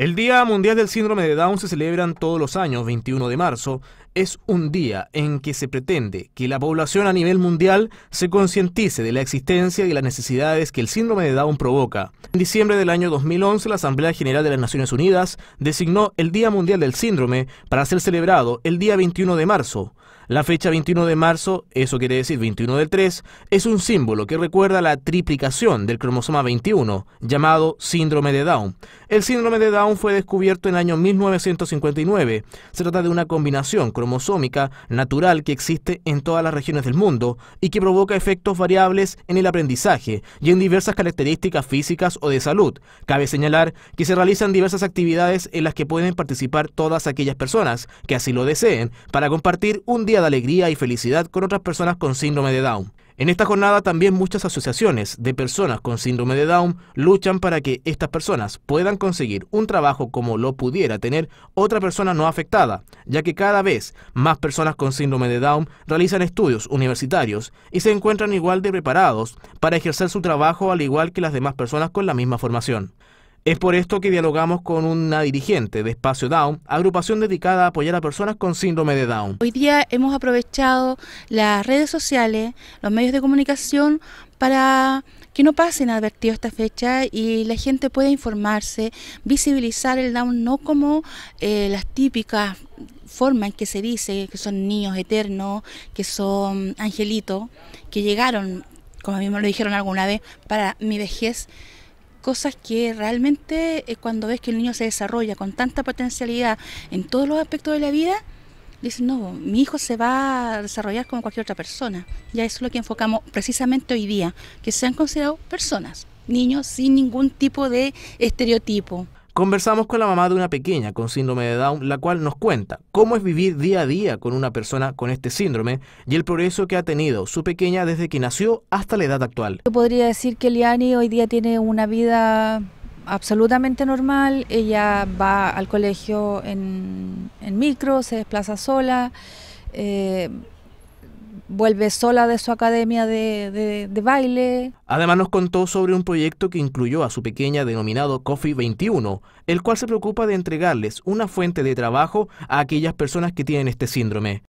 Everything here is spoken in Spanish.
El Día Mundial del Síndrome de Down se celebra todos los años, 21 de marzo. Es un día en que se pretende que la población a nivel mundial se concientice de la existencia y las necesidades que el síndrome de Down provoca. En diciembre del año 2011, la Asamblea General de las Naciones Unidas designó el Día Mundial del Síndrome para ser celebrado el día 21 de marzo. La fecha 21 de marzo, eso quiere decir 21 del 3, es un símbolo que recuerda la triplicación del cromosoma 21, llamado síndrome de Down. El síndrome de Down fue descubierto en el año 1959. Se trata de una combinación cromosómica natural que existe en todas las regiones del mundo y que provoca efectos variables en el aprendizaje y en diversas características físicas o de salud. Cabe señalar que se realizan diversas actividades en las que pueden participar todas aquellas personas que así lo deseen para compartir un día de alegría y felicidad con otras personas con síndrome de Down. En esta jornada también muchas asociaciones de personas con síndrome de Down luchan para que estas personas puedan conseguir un trabajo como lo pudiera tener otra persona no afectada, ya que cada vez más personas con síndrome de Down realizan estudios universitarios y se encuentran igual de preparados para ejercer su trabajo al igual que las demás personas con la misma formación. Es por esto que dialogamos con una dirigente de Espacio Down, agrupación dedicada a apoyar a personas con síndrome de Down. Hoy día hemos aprovechado las redes sociales, los medios de comunicación para que no pasen advertidos esta fecha y la gente pueda informarse, visibilizar el Down no como eh, las típicas formas en que se dice que son niños eternos, que son angelitos, que llegaron, como a mí me lo dijeron alguna vez, para mi vejez cosas que realmente eh, cuando ves que el niño se desarrolla con tanta potencialidad en todos los aspectos de la vida, dices, no, mi hijo se va a desarrollar como cualquier otra persona. Ya eso es lo que enfocamos precisamente hoy día, que sean considerados personas, niños sin ningún tipo de estereotipo. Conversamos con la mamá de una pequeña con síndrome de Down, la cual nos cuenta cómo es vivir día a día con una persona con este síndrome y el progreso que ha tenido su pequeña desde que nació hasta la edad actual. Yo podría decir que Liani hoy día tiene una vida absolutamente normal. Ella va al colegio en, micro, se desplaza sola. Eh, vuelve sola de su academia de, de, baile. Además nos contó sobre un proyecto que incluyó a su pequeña denominado Coffee 21, el cual se preocupa de entregarles una fuente de trabajo a aquellas personas que tienen este síndrome.